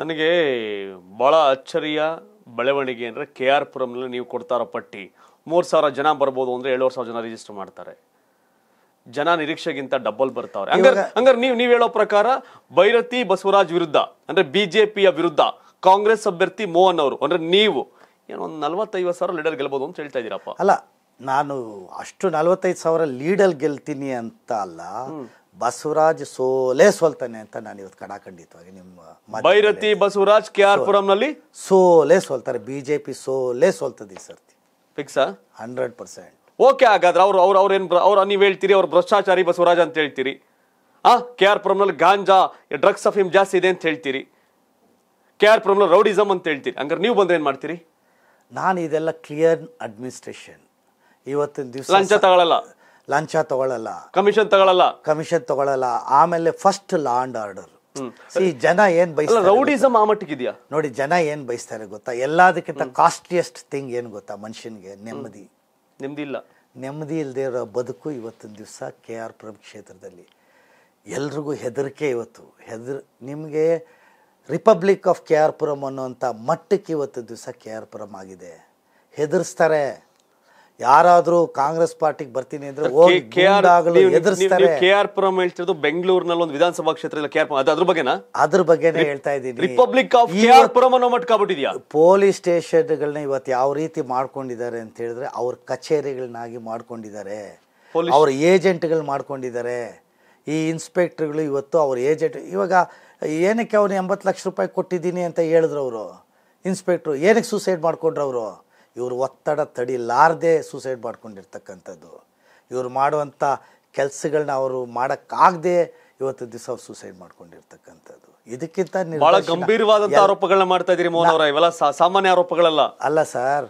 ನನಗೆ ಭಾಳ ಅಚ್ಚರಿಯ ಬೆಳವಣಿಗೆ ಅಂದರೆ ಕೆ ಆರ್ ಪುರಂನಲ್ಲಿ ನೀವು ಕೊಡ್ತಾರೋ ಪಟ್ಟಿ ಮೂರು ಸಾವಿರ ಜನ ಬರ್ಬೋದು ಅಂದರೆ ಏಳುವರೆ ಸಾವಿರ ಜನ ರಿಜಿಸ್ಟರ್ ಮಾಡ್ತಾರೆ ಜನ ನಿರೀಕ್ಷೆಗಿಂತ ಡಬ್ಬಲ್ ಬರ್ತಾವ್ರೆ ಹಂಗಾರೆ ಹಂಗಾರೆ ನೀವು ನೀವು ಹೇಳೋ ಪ್ರಕಾರ ಭೈರತಿ ಬಸವರಾಜ್ ವಿರುದ್ಧ ಅಂದರೆ ಬಿ ಜೆ ಪಿಯ ವಿರುದ್ಧ ಕಾಂಗ್ರೆಸ್ ಅಭ್ಯರ್ಥಿ ಮೋಹನ್ ಅವರು ಅಂದರೆ ನೀವು ಏನೋ ಒಂದು ನಲ್ವತ್ತೈದು ಸಾವಿರ ಲೀಡರ್ ಗೆಲ್ಬೋದು ಅಂತ ಹೇಳ್ತಾ ಇದ್ದೀರಪ್ಪ ಅಲ್ಲ ನಾನು ಅಷ್ಟು ನಲ್ವತ್ತೈದು ಸಾವಿರ ಲೀಡರ್ ಗೆಲ್ತೀನಿ ಅಂತ ಅಲ್ಲ ಬಸವರಾಜ್ ಸೋಲೆ ಸೋಲ್ತಾನೆ ಅಂತ ನಾನು ಇವತ್ತು ಕಡಾಖಂಡಿತವಾಗಿ ನಿಮ್ಮ ಬೈರತಿ ಬಸವರಾಜ್ ಕೆ ಆರ್ ಪುರಂನಲ್ಲಿ ಸೋಲೆ ಸೋಲ್ತಾರೆ ಬಿಜೆಪಿ ಸೋಲೆ ಸೋಲ್ತದೆ ಈ ಸರ್ತಿ ಫಿಕ್ಸ್ ಹಂಡ್ರೆಡ್ ಪರ್ಸೆಂಟ್ ಓಕೆ ಹಾಗಾದ್ರೆ ಅವ್ರು ಅವ್ರು ಅವ್ರು ಏನು ಅವ್ರು ನೀವು ಹೇಳ್ತೀರಿ ಅವ್ರು ಭ್ರಷ್ಟಾಚಾರಿ ಬಸವರಾಜ್ ಅಂತ ಹೇಳ್ತೀರಿ ಆ ಕೆ ಆರ್ ಪುರಂನಲ್ಲಿ ಗಾಂಜಾ ಡ್ರಗ್ಸ್ ಆಫ್ ಅಫೀಮ್ ಜಾಸ್ತಿ ಇದೆ ಅಂತ ಹೇಳ್ತೀರಿ ಕೆ ಆರ್ ಪುರಂನಲ್ಲಿ ರೌಡಿಸಮ್ ಅಂತ ಹೇಳ್ತೀರಿ ಹಂಗಾರೆ ನೀವು ಬಂದ್ರೆ ಏನು ಮಾಡ್ತೀರಿ ನಾನು ಇದೆಲ್ಲ ಕ್ಲಿಯರ್ ಅಡ್ಮಿನಿಸ್ಟ್ರೇಷನ್ ಇವತ್ತಿನ ದಿವಸ ಲಂಚ ತಗೊಳ್ಳಲ್ಲ ಲಂಚ ತಗೊಳ್ಳಲ್ಲ ಕಮಿಷನ್ ತಗೊಳ್ಳಲ್ಲ ಕಮಿಷನ್ ತಗೊಳ್ಳಲ್ಲ ಆಮೇಲೆ ಫಸ್ಟ್ ಲಾ ಆರ್ಡರ್ ಈ ಜನ ಏನ್ ಬಯಸ್ತಾರೆ ರೌಡಿಸಮ್ ಆ ಮಟ್ಟಿಗಿದೆಯಾ ನೋಡಿ ಜನ ಏನ್ ಬಯಸ್ತಾರೆ ಗೊತ್ತಾ ಎಲ್ಲದಕ್ಕಿಂತ ಕಾಸ್ಟ್ಲಿಯೆಸ್ಟ್ ಥಿಂಗ್ ಏನ್ ಗೊತ್ತಾ ಮನುಷ್ಯನಿಗೆ ನೆಮ್ಮದಿ ನೆಮ್ಮದಿ ಇಲ್ಲ ನೆಮ್ಮದಿ ಇಲ್ಲದೆ ಇರೋ ಬದುಕು ಇವತ್ತಿನ ದಿವಸ ಕೆ ಆರ್ ಪ್ರಭು ಕ್ಷೇತ್ರದಲ್ಲಿ ಎಲ್ರಿಗೂ ಹೆದರಿಕೆ ಇವತ್ತು ಹೆದರ್ ನಿಮಗೆ republic of K R Puram ಅನ್ನುವಂಥ ಮಟ್ಟಕ್ಕೆ ಇವತ್ತು ದಿವಸ ಕೆ ಆರ್ ಪುರಂ ಆಗಿದೆ ಹೆದರ್ಸ್ತಾರೆ ಯಾರಾದ್ರೂ ಕಾಂಗ್ರೆಸ್ ಪಾರ್ಟಿಗೆ ಬರ್ತೀನಿ ಅಂದ್ರೆ ಕೆ ಆರ್ ಪುರಂ ಹೇಳ್ತಿರೋದು ಬೆಂಗಳೂರಿನಲ್ಲಿ ಒಂದು ವಿಧಾನಸಭಾ ಕ್ಷೇತ್ರ ಕೆ ಆರ್ ಅದ್ರ ಬಗ್ಗೆನಾ ಅದ್ರ ಬಗ್ಗೆನೇ ಹೇಳ್ತಾ ಇದ್ದೀನಿ republic of K R Puram ಅನ್ನೋ ಮಟ್ಟ ಪೊಲೀಸ್ ಸ್ಟೇಷನ್ಗಳನ್ನ ಇವತ್ತು ಯಾವ ರೀತಿ ಮಾಡ್ಕೊಂಡಿದ್ದಾರೆ ಅಂತ ಹೇಳಿದ್ರೆ ಅವ್ರ ಕಚೇರಿಗಳನ್ನಾಗಿ ಮಾಡ್ಕೊಂಡಿದ್ದಾರೆ ಅವ್ರ ಏಜೆಂಟ್ಗಳು ಮಾಡ್ಕೊಂಡಿದ್ದಾರೆ ಈ ಇನ್ಸ್ಪೆಕ್ಟರ್ಗಳು ಇವತ್ತು ಅವ್ರ ಏಜೆಂಟ್ ಇವಾಗ ಏನಕ್ಕೆ ಅವ್ನು ಎಂಬತ್ತು ಲಕ್ಷ ರೂಪಾಯಿ ಕೊಟ್ಟಿದ್ದೀನಿ ಅಂತ ಹೇಳಿದ್ರು ಅವರು ಇನ್ಸ್ಪೆಕ್ಟ್ರು ಏನಕ್ಕೆ ಸೂಸೈಡ್ ಮಾಡ್ಕೊಂಡ್ರು ಅವರು ಇವರು ಒತ್ತಡ ತಡಿಲಾರದೆ ಸೂಸೈಡ್ ಮಾಡ್ಕೊಂಡಿರ್ತಕ್ಕಂಥದ್ದು ಇವರು ಮಾಡುವಂಥ ಕೆಲಸಗಳನ್ನ ಅವರು ಮಾಡೋಕ್ಕಾಗದೆ ಇವತ್ತು ದಿವಸ ಸೂಸೈಡ್ ಮಾಡ್ಕೊಂಡಿರ್ತಕ್ಕಂಥದ್ದು ಇದಕ್ಕಿಂತ ಬಹಳ ಗಂಭೀರವಾದಂಥ ಆರೋಪಗಳನ್ನ ಮಾಡ್ತಾ ಇದ್ದೀರಿ ಮೋಹನ್ ಅವರ ಇವೆಲ್ಲ ಸಾಮಾನ್ಯ ಆರೋಪಗಳಲ್ಲ ಅಲ್ಲ ಸರ್